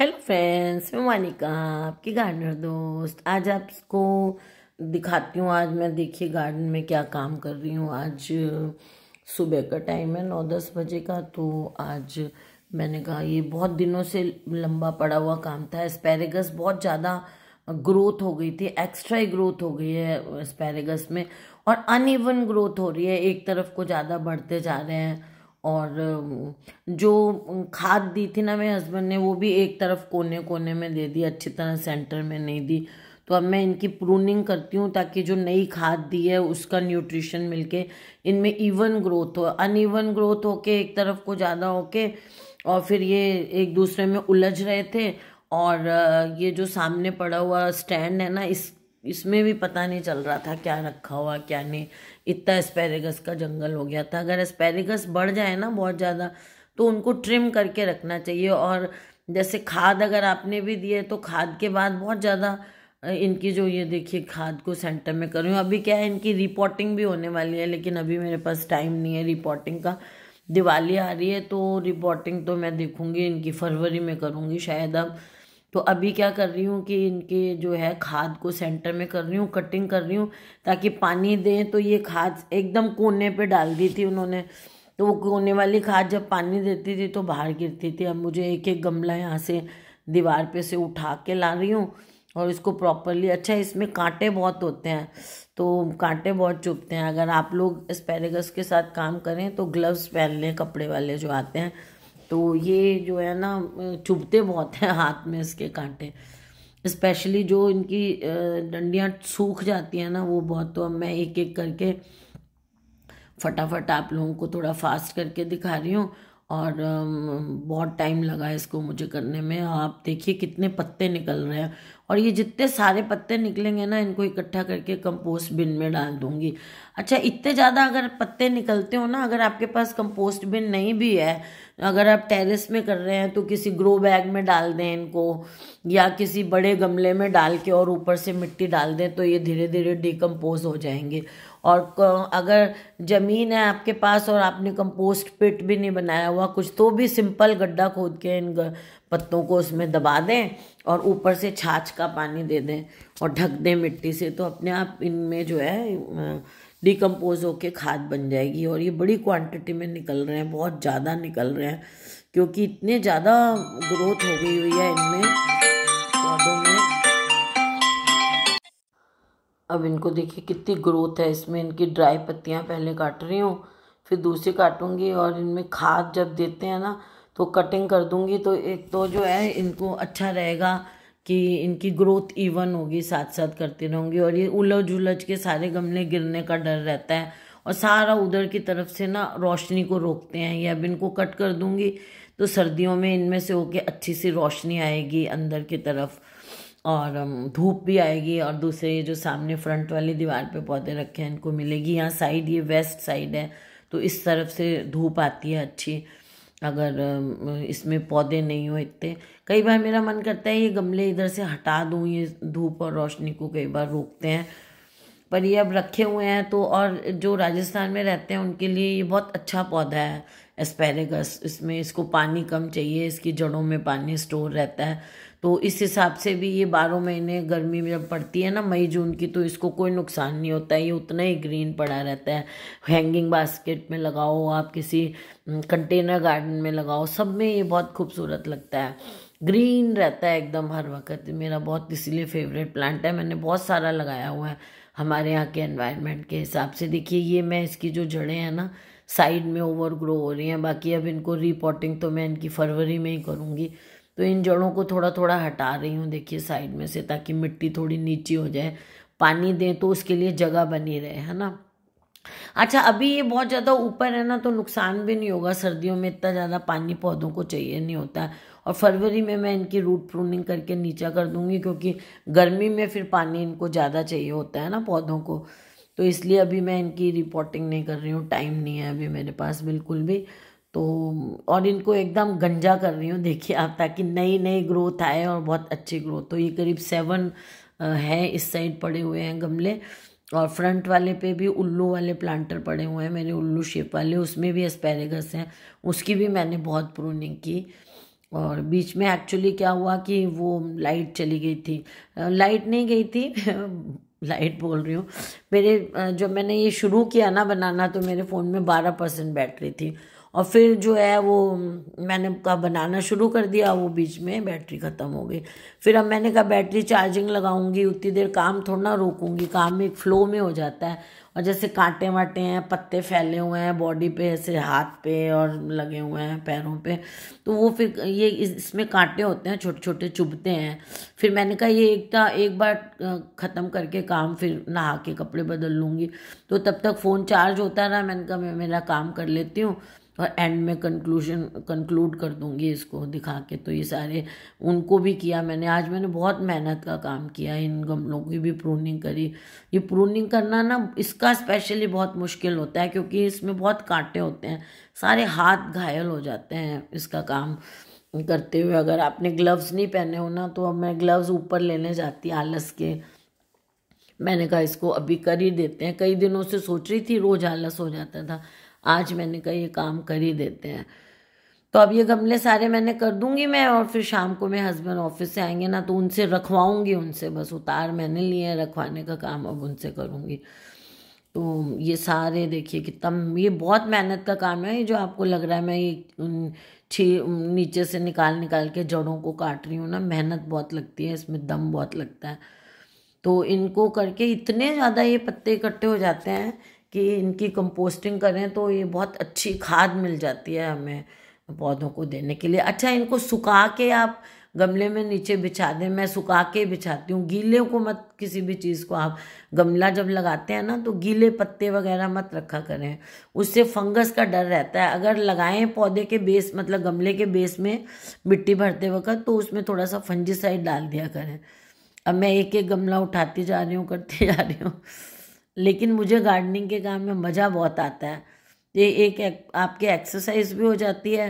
hello friends मैं मानिका आपकी gardener दोस्त आज आपको दिखाती हूँ आज मैं देखिए गार्डन में क्या काम कर रही हूँ आज सुबह का टाइम है नौ दस बजे का तो आज मैंने कहा ये बहुत दिनों से लंबा पड़ा हुआ काम था स्पेरेगस बहुत ज़्यादा ग्रोथ हो गई थी एक्स्ट्रा ही ग्रोथ हो गई है स्पेरेगस में और अनइवन ग्रोथ हो रही है एक तरफ को ज़्यादा बढ़ते जा रहे हैं और जो खाद दी थी ना मेरे हस्बैंड ने वो भी एक तरफ कोने कोने में दे दी अच्छी तरह सेंटर में नहीं दी तो अब मैं इनकी प्रूनिंग करती हूँ ताकि जो नई खाद दी है उसका न्यूट्रिशन मिलके इनमें इवन ग्रोथ हो अनइवन ग्रोथ हो के एक तरफ को ज़्यादा हो के और फिर ये एक दूसरे में उलझ रहे थे और ये जो सामने पड़ा हुआ स्टैंड है ना इस इसमें भी पता नहीं चल रहा था क्या रखा हुआ क्या नहीं इतना स्पेरेगस का जंगल हो गया था अगर स्पेरेगस बढ़ जाए ना बहुत ज़्यादा तो उनको ट्रिम करके रखना चाहिए और जैसे खाद अगर आपने भी दिए तो खाद के बाद बहुत ज़्यादा इनकी जो ये देखिए खाद को सेंटर में करूँ अभी क्या है इनकी रिपोर्टिंग भी होने वाली है लेकिन अभी मेरे पास टाइम नहीं है रिपोर्टिंग का दिवाली आ रही है तो रिपोर्टिंग तो मैं देखूँगी इनकी फरवरी में करूँगी शायद अब तो अभी क्या कर रही हूँ कि इनके जो है खाद को सेंटर में कर रही हूँ कटिंग कर रही हूँ ताकि पानी दें तो ये खाद एकदम कोने पे डाल दी थी उन्होंने तो वो कोने वाली खाद जब पानी देती थी तो बाहर गिरती थी अब मुझे एक एक गमला यहाँ से दीवार पे से उठा के ला रही हूँ और इसको प्रॉपरली अच्छा इसमें कांटे बहुत होते हैं तो कांटे बहुत चुभते हैं अगर आप लोग स्पेरेगस के साथ काम करें तो ग्लव्स पहन लें कपड़े वाले जो आते हैं तो ये जो है ना चुभते बहुत हैं हाथ में इसके कांटे स्पेशली जो इनकी डंडियाँ सूख जाती हैं ना वो बहुत तो अब मैं एक एक करके फटाफट आप लोगों को थोड़ा फास्ट करके दिखा रही हूँ और बहुत टाइम लगा इसको मुझे करने में आप देखिए कितने पत्ते निकल रहे हैं और ये जितने सारे पत्ते निकलेंगे ना इनको इकट्ठा करके कंपोस्ट बिन में डाल दूंगी अच्छा इतने ज़्यादा अगर पत्ते निकलते हो ना अगर आपके पास कंपोस्ट बिन नहीं भी है अगर आप टेरेस में कर रहे हैं तो किसी ग्रो बैग में डाल दें इनको या किसी बड़े गमले में डाल के और ऊपर से मिट्टी डाल दें तो ये धीरे धीरे डिकम्पोज हो जाएंगे और अगर ज़मीन है आपके पास और आपने कंपोस्ट पिट भी नहीं बनाया हुआ कुछ तो भी सिंपल गड्ढा खोद के इन पत्तों को उसमें दबा दें और ऊपर से छाछ का पानी दे दें और ढक दें मिट्टी से तो अपने आप इनमें जो है डिकम्पोज होके खाद बन जाएगी और ये बड़ी क्वांटिटी में निकल रहे हैं बहुत ज़्यादा निकल रहे हैं क्योंकि इतने ज़्यादा ग्रोथ हो गई हुई है इनमें अब इनको देखिए कितनी ग्रोथ है इसमें इनकी ड्राई पत्तियाँ पहले काट रही हूँ फिर दूसरी काटूँगी और इनमें खाद जब देते हैं ना तो कटिंग कर दूँगी तो एक तो जो है इनको अच्छा रहेगा कि इनकी ग्रोथ इवन होगी साथ साथ करती रहूँगी और ये उलझ उलझ के सारे गमले गिरने का डर रहता है और सारा उधर की तरफ से ना रोशनी को रोकते हैं ये अब इनको कट कर दूँगी तो सर्दियों में इनमें से होके अच्छी सी रोशनी आएगी अंदर की तरफ और धूप भी आएगी और दूसरे जो सामने फ्रंट वाली दीवार पे पौधे रखे हैं इनको मिलेगी यहाँ साइड ये वेस्ट साइड है तो इस तरफ से धूप आती है अच्छी अगर इसमें पौधे नहीं हो इतने कई बार मेरा मन करता है ये गमले इधर से हटा दूँ ये धूप और रोशनी को कई बार रोकते हैं पर ये अब रखे हुए हैं तो और जो राजस्थान में रहते हैं उनके लिए ये बहुत अच्छा पौधा है एस्पेरेगस इसमें इसको पानी कम चाहिए इसकी जड़ों में पानी स्टोर रहता है तो इस हिसाब से भी ये बारह महीने गर्मी जब पड़ती है ना मई जून की तो इसको कोई नुकसान नहीं होता है ये उतना ही ग्रीन पड़ा रहता है हैंगिंग बास्केट में लगाओ आप किसी कंटेनर गार्डन में लगाओ सब में ये बहुत खूबसूरत लगता है ग्रीन रहता है एकदम हर वक्त मेरा बहुत इसीलिए फेवरेट प्लांट है मैंने बहुत सारा लगाया हुआ है हमारे यहाँ के एनवायरनमेंट के हिसाब से देखिए ये मैं इसकी जो जड़ें हैं ना साइड में ओवर ग्रो हो रही हैं बाकी अब इनको रिपोर्टिंग तो मैं इनकी फरवरी में ही करूँगी तो इन जड़ों को थोड़ा थोड़ा हटा रही हूँ देखिए साइड में से ताकि मिट्टी थोड़ी नीची हो जाए पानी दें तो उसके लिए जगह बनी रहे है ना अच्छा अभी ये बहुत ज़्यादा ऊपर है ना तो नुकसान भी नहीं होगा सर्दियों में इतना ज़्यादा पानी पौधों को चाहिए नहीं होता और फरवरी में मैं इनकी रूट प्रूनिंग करके नीचा कर दूंगी क्योंकि गर्मी में फिर पानी इनको ज़्यादा चाहिए होता है ना पौधों को तो इसलिए अभी मैं इनकी रिपोर्टिंग नहीं कर रही हूँ टाइम नहीं है अभी मेरे पास बिल्कुल भी तो और इनको एकदम गंजा कर रही हूँ देखिए आप ताकि नई नई ग्रोथ आए और बहुत अच्छी ग्रोथ तो ये करीब सेवन है इस साइड पड़े हुए हैं गमले और फ्रंट वाले पे भी उल्लू वाले प्लांटर पड़े हुए हैं मेरे उल्लू शेप वाले उसमें भी एस्पेरेगस हैं उसकी भी मैंने बहुत प्रूनिंग की और बीच में एक्चुअली क्या हुआ कि वो लाइट चली गई थी लाइट नहीं गई थी लाइट बोल रही हूँ मेरे जब मैंने ये शुरू किया ना बनाना तो मेरे फ़ोन में बारह परसेंट बैटरी थी और फिर जो है वो मैंने कहा बनाना शुरू कर दिया वो बीच में बैटरी ख़त्म हो गई फिर अब मैंने कहा बैटरी चार्जिंग लगाऊंगी उतनी देर काम थोड़ा ना रोकूंगी काम एक फ़्लो में हो जाता है और जैसे कांटे वाटे हैं पत्ते फैले हुए हैं बॉडी पे ऐसे हाथ पे और लगे हुए हैं पैरों पे तो वो फिर ये इसमें कांटे होते हैं छोटे छोटे चुभते हैं फिर मैंने कहा ये एक था एक बार ख़त्म करके काम फिर नहा के कपड़े बदल लूँगी तो तब तक फ़ोन चार्ज होता रहा मैंने कहा मैं मेरा काम कर लेती हूँ और एंड में कंक्लूजन कंक्लूड कर दूंगी इसको दिखा के तो ये सारे उनको भी किया मैंने आज मैंने बहुत मेहनत का काम किया इन गमलों की भी प्रूनिंग करी ये प्रूनिंग करना ना इसका स्पेशली बहुत मुश्किल होता है क्योंकि इसमें बहुत कांटे होते हैं सारे हाथ घायल हो जाते हैं इसका काम करते हुए अगर आपने ग्लव्स नहीं पहने हो ना तो अब मैं ग्लव्स ऊपर लेने जाती आलस के मैंने कहा इसको अभी कर ही देते हैं कई दिनों से सोच रही थी रोज आलस हो जाता था आज मैंने कहा ये काम कर ही देते हैं तो अब ये गमले सारे मैंने कर दूंगी मैं और फिर शाम को मेरे हस्बैंड ऑफिस से आएंगे ना तो उनसे रखवाऊंगी उनसे बस उतार मैंने लिए रखवाने का काम अब उनसे करूँगी तो ये सारे देखिए कितना ये बहुत मेहनत का काम है ये जो आपको लग रहा है मैं ये छी नीचे से निकाल निकाल के जड़ों को काट रही हूँ ना मेहनत बहुत लगती है इसमें दम बहुत लगता है तो इनको करके इतने ज़्यादा ये पत्ते इकट्ठे हो जाते हैं कि इनकी कंपोस्टिंग करें तो ये बहुत अच्छी खाद मिल जाती है हमें पौधों को देने के लिए अच्छा इनको सुखा के आप गमले में नीचे बिछा दें मैं सुखा के बिछाती हूँ गीले को मत किसी भी चीज़ को आप गमला जब लगाते हैं ना तो गीले पत्ते वगैरह मत रखा करें उससे फंगस का डर रहता है अगर लगाएं पौधे के बेस मतलब गमले के बेस में मिट्टी भरते वक्त तो उसमें थोड़ा सा फंजीसाइड डाल दिया करें अब मैं एक एक गमला उठाती जा रही हूँ करती जा रही हूँ लेकिन मुझे गार्डनिंग के काम में मज़ा बहुत आता है ये एक, एक आपके एक्सरसाइज भी हो जाती है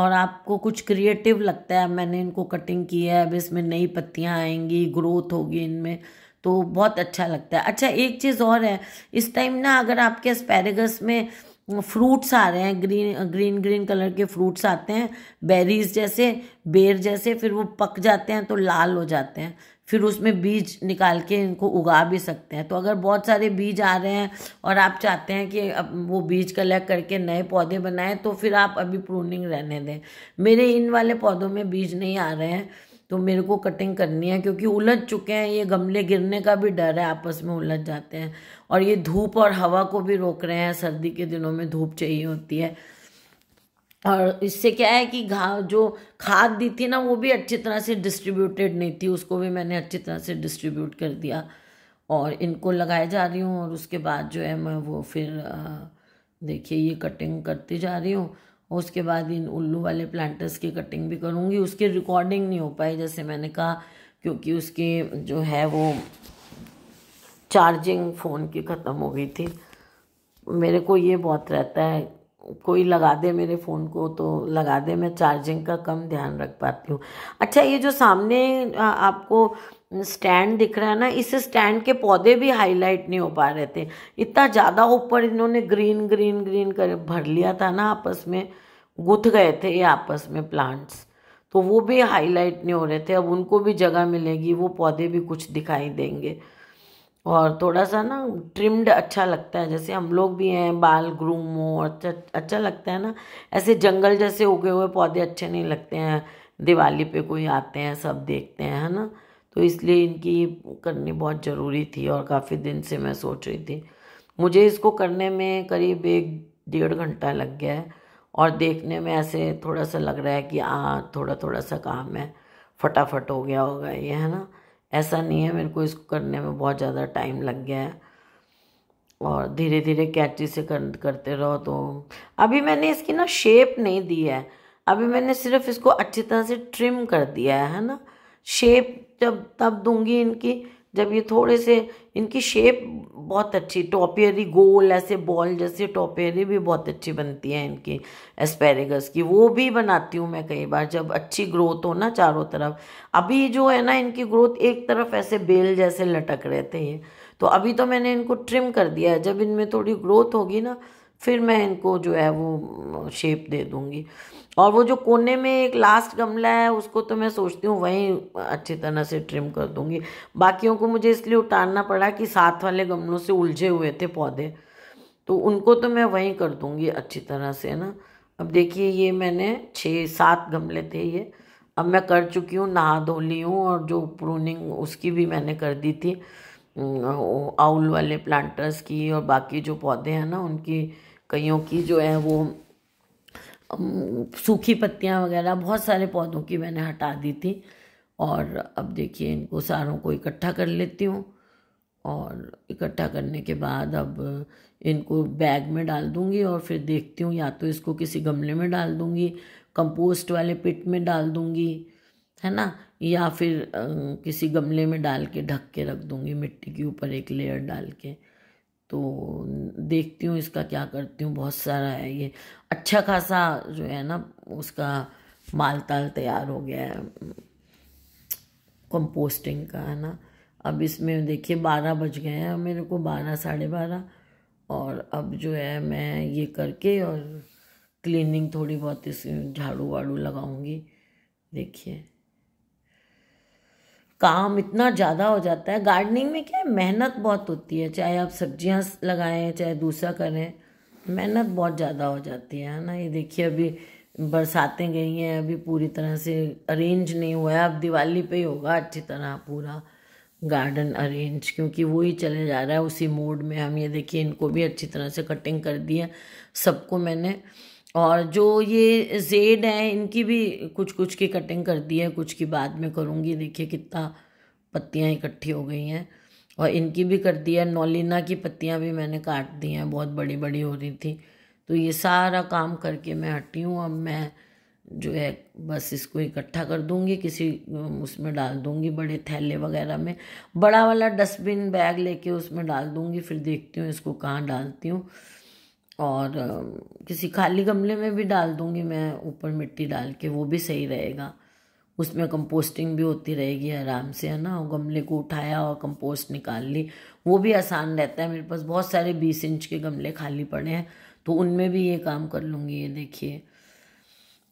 और आपको कुछ क्रिएटिव लगता है मैंने इनको कटिंग की है अब इसमें नई पत्तियाँ आएंगी ग्रोथ होगी इनमें तो बहुत अच्छा लगता है अच्छा एक चीज़ और है इस टाइम ना अगर आपके स्पेरेगस में फ्रूट्स आ रहे हैं ग्रीन ग्रीन ग्रीन कलर के फ्रूट्स आते हैं बेरीज जैसे बेर जैसे फिर वो पक जाते हैं तो लाल हो जाते हैं फिर उसमें बीज निकाल के इनको उगा भी सकते हैं तो अगर बहुत सारे बीज आ रहे हैं और आप चाहते हैं कि अब वो बीज कलेक्ट करके नए पौधे बनाएं तो फिर आप अभी प्रूनिंग रहने दें मेरे इन वाले पौधों में बीज नहीं आ रहे हैं तो मेरे को कटिंग करनी है क्योंकि उलझ चुके हैं ये गमले गिरने का भी डर है आपस में उलझ जाते हैं और ये धूप और हवा को भी रोक रहे हैं सर्दी के दिनों में धूप चाहिए होती है और इससे क्या है कि घा जो खाद दी थी ना वो भी अच्छी तरह से डिस्ट्रीब्यूटेड नहीं थी उसको भी मैंने अच्छी तरह से डिस्ट्रीब्यूट कर दिया और इनको लगाए जा रही हूँ और उसके बाद जो है मैं वो फिर देखिए ये कटिंग करती जा रही हूँ और उसके बाद इन उल्लू वाले प्लांटर्स की कटिंग भी करूँगी उसकी रिकॉर्डिंग नहीं हो पाई जैसे मैंने कहा क्योंकि उसकी जो है वो चार्जिंग फ़ोन की ख़त्म हो गई थी मेरे को ये बहुत रहता है कोई लगा दे मेरे फ़ोन को तो लगा दे मैं चार्जिंग का कम ध्यान रख पाती हूँ अच्छा ये जो सामने आपको स्टैंड दिख रहा है ना इस स्टैंड के पौधे भी हाईलाइट नहीं हो पा रहे थे इतना ज़्यादा ऊपर इन्होंने ग्रीन ग्रीन ग्रीन कर भर लिया था ना आपस में गुथ गए थे ये आपस में प्लांट्स तो वो भी हाईलाइट नहीं हो रहे थे अब उनको भी जगह मिलेगी वो पौधे भी कुछ दिखाई देंगे और थोड़ा सा ना ट्रिम्ड अच्छा लगता है जैसे हम लोग भी हैं बाल ग्रूम हो अच्छा अच्छा लगता है ना ऐसे जंगल जैसे उगे हुए पौधे अच्छे नहीं लगते हैं दिवाली पे कोई आते हैं सब देखते हैं है ना तो इसलिए इनकी करनी बहुत ज़रूरी थी और काफ़ी दिन से मैं सोच रही थी मुझे इसको करने में करीब एक डेढ़ घंटा लग गया है और देखने में ऐसे थोड़ा सा लग रहा है कि हाँ थोड़ा थोड़ा सा काम है फटाफट हो गया होगा ये है ना ऐसा नहीं है मेरे को इसको करने में बहुत ज़्यादा टाइम लग गया है और धीरे धीरे कैची से कर करते रहो तो अभी मैंने इसकी ना शेप नहीं दी है अभी मैंने सिर्फ इसको अच्छी तरह से ट्रिम कर दिया है ना शेप जब तब दूंगी इनकी जब ये थोड़े से इनकी शेप बहुत अच्छी टॉपियरी गोल ऐसे बॉल जैसे टॉपियरी भी बहुत अच्छी बनती है इनकी एस्पेरेगस की वो भी बनाती हूँ मैं कई बार जब अच्छी ग्रोथ हो ना चारों तरफ अभी जो है ना इनकी ग्रोथ एक तरफ ऐसे बेल जैसे लटक रहे थे ये तो अभी तो मैंने इनको ट्रिम कर दिया है जब इनमें थोड़ी ग्रोथ होगी ना फिर मैं इनको जो है वो शेप दे दूँगी और वो जो कोने में एक लास्ट गमला है उसको तो मैं सोचती हूँ वहीं अच्छी तरह से ट्रिम कर दूँगी बाकियों को मुझे इसलिए उतारना पड़ा कि साथ वाले गमलों से उलझे हुए थे पौधे तो उनको तो मैं वहीं कर दूँगी अच्छी तरह से है ना अब देखिए ये मैंने छः सात गमले थे ये अब मैं कर चुकी हूँ नहा धो ली हूँ और जो प्रूनिंग उसकी भी मैंने कर दी थी आउल वाले प्लांटर्स की और बाकी जो पौधे हैं ना उनकी कईयों की जो है वो सूखी पत्तियां वगैरह बहुत सारे पौधों की मैंने हटा दी थी और अब देखिए इनको सारों को इकट्ठा कर लेती हूँ और इकट्ठा करने के बाद अब इनको बैग में डाल दूँगी और फिर देखती हूँ या तो इसको किसी गमले में डाल दूँगी कंपोस्ट वाले पिट में डाल दूँगी है ना या फिर किसी गमले में डाल के ढक के रख दूँगी मिट्टी के ऊपर एक लेयर डाल के तो देखती हूँ इसका क्या करती हूँ बहुत सारा है ये अच्छा खासा जो है ना उसका माल ताल तैयार हो गया है कंपोस्टिंग का है ना अब इसमें देखिए बारह बज गए हैं मेरे को बारह साढ़े बारह और अब जो है मैं ये करके और क्लीनिंग थोड़ी बहुत इस झाड़ू वाड़ू लगाऊंगी देखिए काम इतना ज़्यादा हो जाता है गार्डनिंग में क्या है मेहनत बहुत होती है चाहे आप सब्जियाँ लगाएं चाहे दूसरा करें मेहनत बहुत ज़्यादा हो जाती है ना ये देखिए अभी बरसातें गई हैं अभी पूरी तरह से अरेंज नहीं हुआ है अब दिवाली पे ही होगा अच्छी तरह पूरा गार्डन अरेंज क्योंकि वो ही चले जा रहा है उसी मोड में हम ये देखिए इनको भी अच्छी तरह से कटिंग कर दी है सबको मैंने और जो ये जेड है इनकी भी कुछ कुछ की कटिंग कर दी है कुछ की बाद में करूँगी देखिए कितना पत्तियाँ इकट्ठी हो गई हैं और इनकी भी कर दी है नौलिना की पत्तियाँ भी मैंने काट दी हैं बहुत बड़ी बड़ी हो रही थी तो ये सारा काम करके मैं हटी हूँ अब मैं जो है बस इसको इकट्ठा कर दूँगी किसी उसमें डाल दूँगी बड़े थैले वगैरह में बड़ा वाला डस्टबिन बैग लेके उसमें डाल दूँगी फिर देखती हूँ इसको कहाँ डालती हूँ और किसी खाली गमले में भी डाल दूँगी मैं ऊपर मिट्टी डाल के वो भी सही रहेगा उसमें कंपोस्टिंग भी होती रहेगी आराम से है ना गमले को उठाया और कंपोस्ट निकाल ली वो भी आसान रहता है मेरे पास बहुत सारे बीस इंच के गमले खाली पड़े हैं तो उनमें भी ये काम कर लूँगी ये देखिए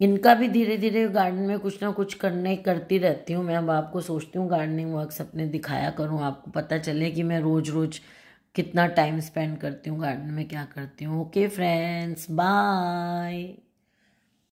इनका भी धीरे धीरे गार्डन में कुछ ना कुछ करने करती रहती हूँ मैं अब आपको सोचती हूँ गार्डनिंग वर्क अपने दिखाया करूँ आपको पता चले कि मैं रोज़ रोज़ कितना टाइम स्पेंड करती हूँ गार्डन में क्या करती हूँ ओके फ्रेंड्स बाय